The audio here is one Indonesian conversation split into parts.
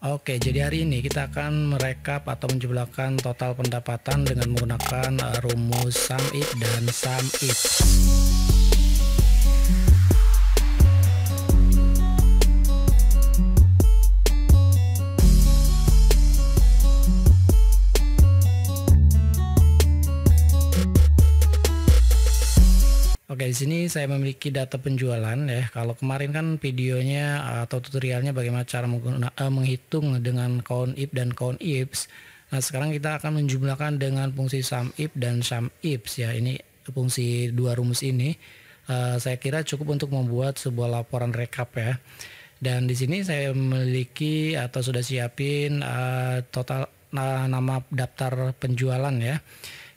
Oke, jadi hari ini kita akan merekap atau menjumlahkan total pendapatan dengan menggunakan eh, rumus sum it dan sum it. guys, sini saya memiliki data penjualan ya. Kalau kemarin kan videonya atau tutorialnya bagaimana cara eh, menghitung dengan count if dan count ifs. Nah, sekarang kita akan menjumlahkan dengan fungsi sum if dan sum ifs ya. Ini fungsi dua rumus ini uh, saya kira cukup untuk membuat sebuah laporan rekap ya. Dan di sini saya memiliki atau sudah siapin uh, total uh, nama daftar penjualan ya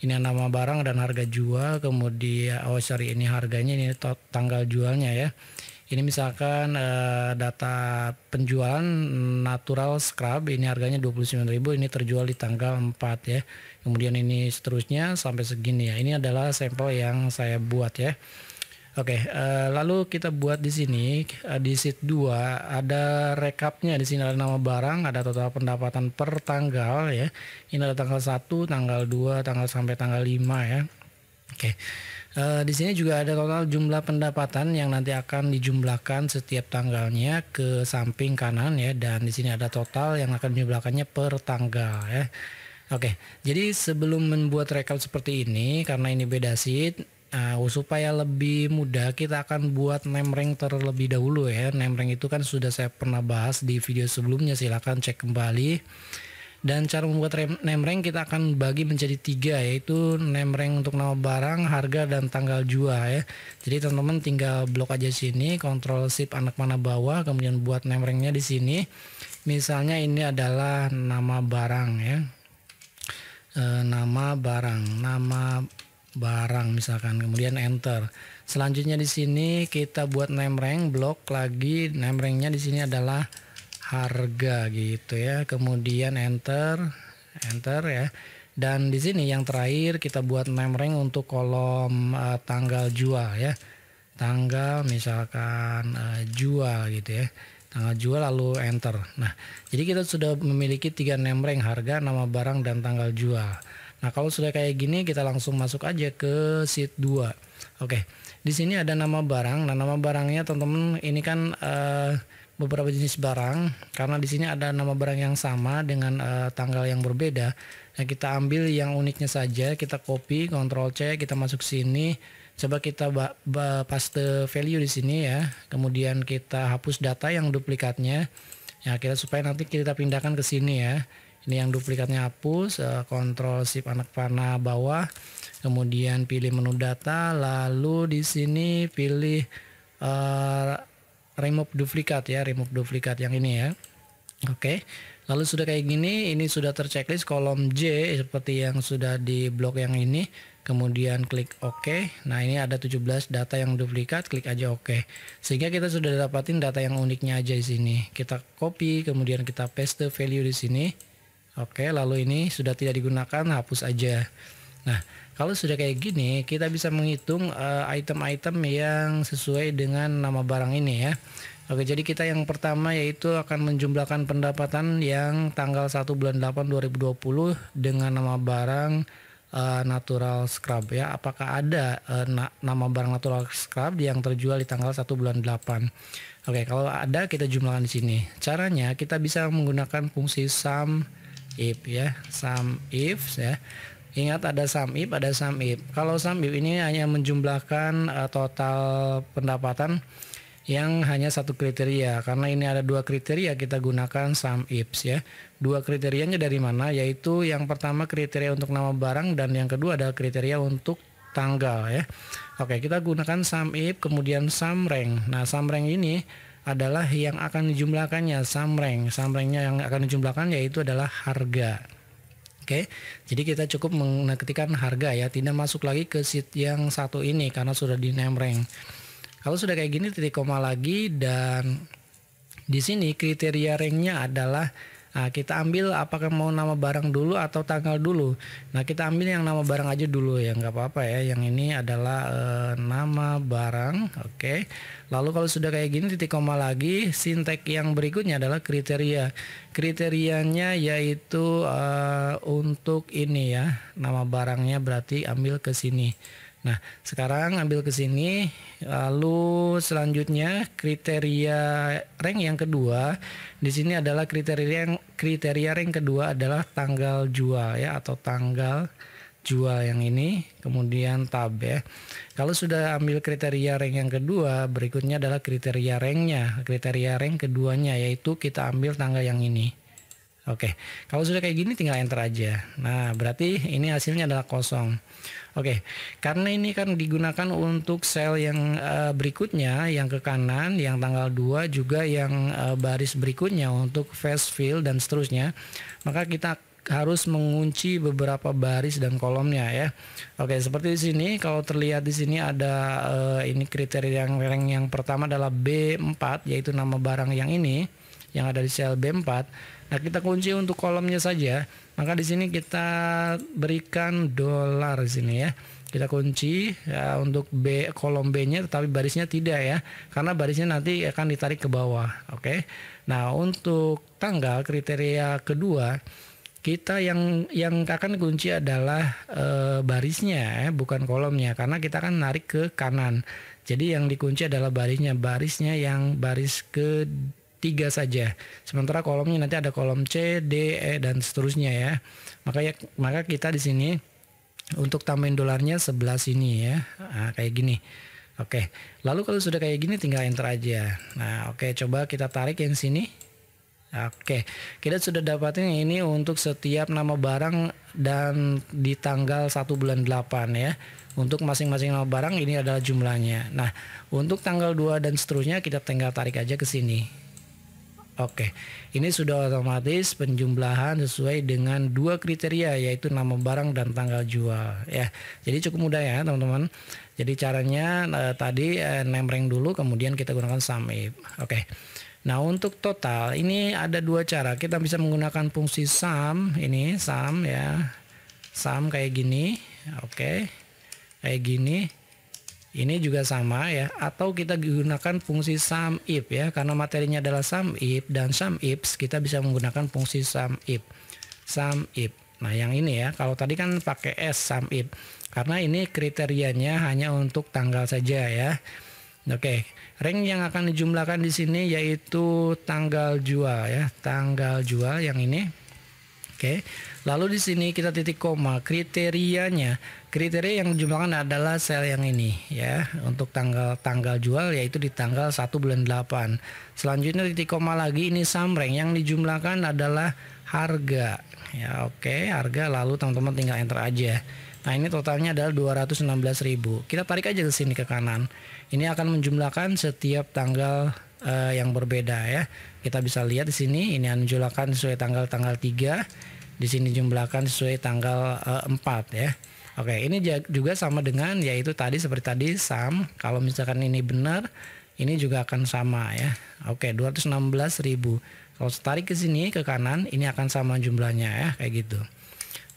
ini nama barang dan harga jual kemudian oh sorry ini harganya ini tanggal jualnya ya ini misalkan eh, data penjualan natural scrub ini harganya 29.000 ini terjual di tanggal 4 ya kemudian ini seterusnya sampai segini ya ini adalah sampel yang saya buat ya Oke, okay, uh, eh, lalu kita buat di sini uh, di sheet 2 ada rekapnya di sini ada nama barang, ada total pendapatan per tanggal ya. Ini ada tanggal 1, tanggal 2, tanggal sampai tanggal 5 ya. Oke. Okay. Uh, eh, di sini juga ada total jumlah pendapatan yang nanti akan dijumlahkan setiap tanggalnya ke samping kanan ya dan di sini ada total yang akan dijumlahkannya per tanggal ya. Oke, okay, jadi sebelum membuat rekap seperti ini, karena ini beda sheet, Nah, supaya lebih mudah kita akan buat name rank terlebih dahulu ya. Name rank itu kan sudah saya pernah bahas di video sebelumnya, silahkan cek kembali. Dan cara membuat name rank kita akan bagi menjadi tiga yaitu name rank untuk nama barang, harga dan tanggal jual ya. Jadi teman-teman tinggal blok aja sini, kontrol shift anak mana bawah, kemudian buat name ranknya di sini. Misalnya ini adalah nama barang ya. E, nama barang, nama barang misalkan kemudian enter. Selanjutnya di sini kita buat name rank blok lagi name ranknya di sini adalah harga gitu ya. Kemudian enter enter ya. Dan di sini yang terakhir kita buat name rank untuk kolom uh, tanggal jual ya. Tanggal misalkan uh, jual gitu ya. Tanggal jual lalu enter. Nah, jadi kita sudah memiliki tiga name rank harga, nama barang dan tanggal jual. Nah, kalau sudah kayak gini kita langsung masuk aja ke sheet 2. Oke. Di sini ada nama barang. Nah, nama barangnya teman-teman ini kan uh, beberapa jenis barang karena di sini ada nama barang yang sama dengan uh, tanggal yang berbeda. Nah, kita ambil yang uniknya saja, kita copy, Ctrl C, kita masuk sini. Coba kita paste value di sini ya. Kemudian kita hapus data yang duplikatnya. Ya, kita supaya nanti kita pindahkan ke sini ya ini yang duplikatnya hapus uh, kontrol shift anak panah bawah kemudian pilih menu data lalu di sini pilih uh, eh, remove duplikat ya remove duplikat yang ini ya oke okay. lalu sudah kayak gini ini sudah terchecklist kolom J seperti yang sudah di blok yang ini kemudian klik OK. Nah ini ada 17 data yang duplikat, klik aja OK. Sehingga kita sudah dapatin data yang uniknya aja di sini. Kita copy, kemudian kita paste value di sini. Oke, lalu ini sudah tidak digunakan, hapus aja. Nah, kalau sudah kayak gini, kita bisa menghitung eh, item-item uh, yang sesuai dengan nama barang ini ya. Oke, jadi kita yang pertama yaitu akan menjumlahkan pendapatan yang tanggal 1 bulan 8 2020 dengan nama barang uh, natural scrub ya. Apakah ada uh, na nama barang natural scrub yang terjual di tanggal 1 bulan 8? Oke, kalau ada kita jumlahkan di sini. Caranya kita bisa menggunakan fungsi sum if ya sum if ya Ingat ada if, ada if. Kalau if ini hanya menjumlahkan uh, total pendapatan yang hanya satu kriteria. Karena ini ada dua kriteria kita gunakan ifs ya. Dua kriterianya dari mana? Yaitu yang pertama kriteria untuk nama barang dan yang kedua adalah kriteria untuk tanggal ya. Oke, kita gunakan if, kemudian rank. Nah, rank ini adalah yang akan dijumlahkannya samreng. Samrengnya yang akan dijumlahkan yaitu adalah harga. Oke, okay? jadi kita cukup mengetikkan harga ya, tidak masuk lagi ke sheet yang satu ini karena sudah di rank. Kalau sudah kayak gini titik koma lagi dan di sini kriteria ranknya adalah Nah, kita ambil apakah mau nama barang dulu atau tanggal dulu. Nah, kita ambil yang nama barang aja dulu ya, nggak apa-apa ya. Yang ini adalah e, nama barang, oke. Okay. Lalu kalau sudah kayak gini titik koma lagi, sintek yang berikutnya adalah kriteria. Kriterianya yaitu e, untuk ini ya, nama barangnya berarti ambil ke sini. Nah, sekarang ambil ke sini. Lalu selanjutnya kriteria rank yang kedua. Di sini adalah kriteria yang kriteria rank kedua adalah tanggal jual ya atau tanggal jual yang ini, kemudian tab ya. Kalau sudah ambil kriteria rank yang kedua, berikutnya adalah kriteria ranknya. Kriteria rank keduanya yaitu kita ambil tanggal yang ini. Oke, kalau sudah kayak gini tinggal enter aja. Nah, berarti ini hasilnya adalah kosong. Oke, karena ini kan digunakan untuk sel yang uh, berikutnya, yang ke kanan, yang tanggal 2 juga yang uh, baris berikutnya untuk fast fill dan seterusnya, maka kita harus mengunci beberapa baris dan kolomnya ya. Oke, seperti di sini kalau terlihat di sini ada uh, ini kriteria yang yang pertama adalah B4 yaitu nama barang yang ini yang ada di sel B4. Nah, kita kunci untuk kolomnya saja. Maka di sini kita berikan dolar di sini ya. Kita kunci ya, untuk B kolom B-nya tetapi barisnya tidak ya. Karena barisnya nanti akan ditarik ke bawah, oke. Okay? Nah, untuk tanggal kriteria kedua kita yang yang akan kunci adalah e, barisnya ya, bukan kolomnya karena kita akan narik ke kanan. Jadi yang dikunci adalah barisnya, barisnya yang baris ke tiga saja. Sementara kolomnya nanti ada kolom C, D, E dan seterusnya ya. Maka ya, maka kita di sini untuk tambahin dolarnya sebelah sini ya. Nah, kayak gini. Oke. Lalu kalau sudah kayak gini tinggal enter aja. Nah, oke coba kita tarik yang sini. Oke, kita sudah dapatin ini untuk setiap nama barang dan di tanggal 1 bulan 8 ya. Untuk masing-masing nama barang ini adalah jumlahnya. Nah, untuk tanggal 2 dan seterusnya kita tinggal tarik aja ke sini. Oke, ini sudah otomatis penjumlahan sesuai dengan dua kriteria yaitu nama barang dan tanggal jual ya. Jadi cukup mudah ya teman-teman. Jadi caranya eh, tadi eh, nemreng dulu kemudian kita gunakan sum Oke. Nah untuk total ini ada dua cara. Kita bisa menggunakan fungsi sum ini sum ya. Sum kayak gini. Oke. Kayak gini ini juga sama ya, atau kita gunakan fungsi sum if ya, karena materinya adalah sum if dan sum ifs kita bisa menggunakan fungsi sum if. Sum if. Nah, yang ini ya, kalau tadi kan pakai s sum if. Karena ini kriterianya hanya untuk tanggal saja ya. Oke, ring yang akan dijumlahkan di sini yaitu tanggal jual ya, tanggal jual yang ini Oke. Lalu di sini kita titik koma. Kriterianya, kriteria yang dijumlahkan adalah sel yang ini ya, untuk tanggal tanggal jual yaitu di tanggal 1 bulan 8. Selanjutnya titik koma lagi ini samreng yang dijumlahkan adalah harga. Ya, oke, harga lalu teman-teman tinggal enter aja. Nah, ini totalnya adalah 216.000. Kita tarik aja ke sini ke kanan. Ini akan menjumlahkan setiap tanggal uh, yang berbeda ya. Kita bisa lihat di sini ini anjulakan sesuai tanggal tanggal 3 di sini jumlahkan sesuai tanggal uh, eh, 4 ya. Oke, ini juga sama dengan yaitu tadi seperti tadi sam Kalau misalkan ini benar, ini juga akan sama ya. Oke, 216.000. Kalau tarik ke sini ke kanan, ini akan sama jumlahnya ya, kayak gitu.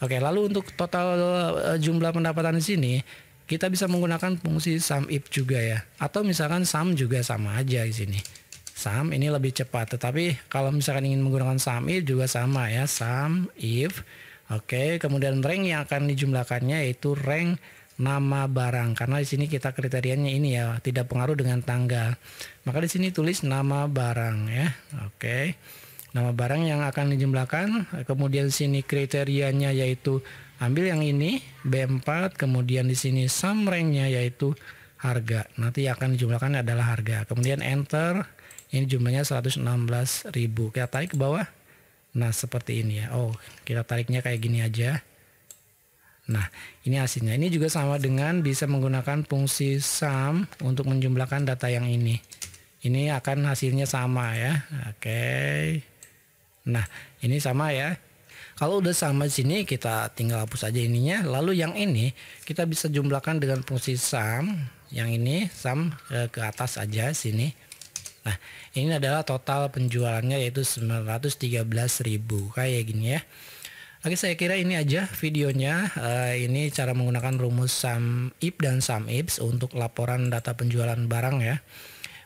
Oke, lalu untuk total uh, jumlah pendapatan di sini kita bisa menggunakan fungsi sum if juga ya atau misalkan sum juga sama aja di sini saham ini lebih cepat. Tetapi kalau misalkan ingin menggunakan saham if juga sama ya, saham if. Oke, kemudian rank yang akan dijumlahkannya yaitu rank nama barang karena di sini kita kriterianya ini ya, tidak pengaruh dengan tanggal. Maka di sini tulis nama barang ya. Oke. Nama barang yang akan dijumlahkan, kemudian sini kriterianya yaitu ambil yang ini B4, kemudian di sini sum ranknya yaitu harga. Nanti akan dijumlahkan adalah harga. Kemudian enter ini jumlahnya 116 ribu. Kita tarik ke bawah. Nah, seperti ini ya. Oh, kita tariknya kayak gini aja. Nah, ini hasilnya. Ini juga sama dengan bisa menggunakan fungsi sum untuk menjumlahkan data yang ini. Ini akan hasilnya sama ya. Oke. Okay. Nah, ini sama ya. Kalau udah sama sini, kita tinggal hapus aja ininya. Lalu yang ini, kita bisa jumlahkan dengan fungsi sum. Yang ini, sum eh, ke atas aja sini. Nah, ini adalah total penjualannya yaitu 913.000 kayak gini ya. Oke, saya kira ini aja videonya. Uh, ini cara menggunakan rumus sum if dan sum ifs untuk laporan data penjualan barang ya.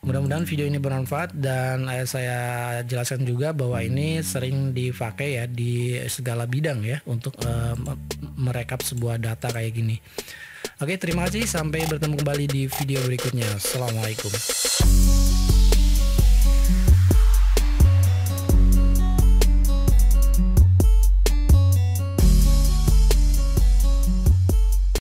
Mudah-mudahan video ini bermanfaat dan eh, saya jelaskan juga bahwa ini sering dipakai ya di segala bidang ya untuk uh, merekap sebuah data kayak gini. Oke, terima kasih. Sampai bertemu kembali di video berikutnya. Assalamualaikum.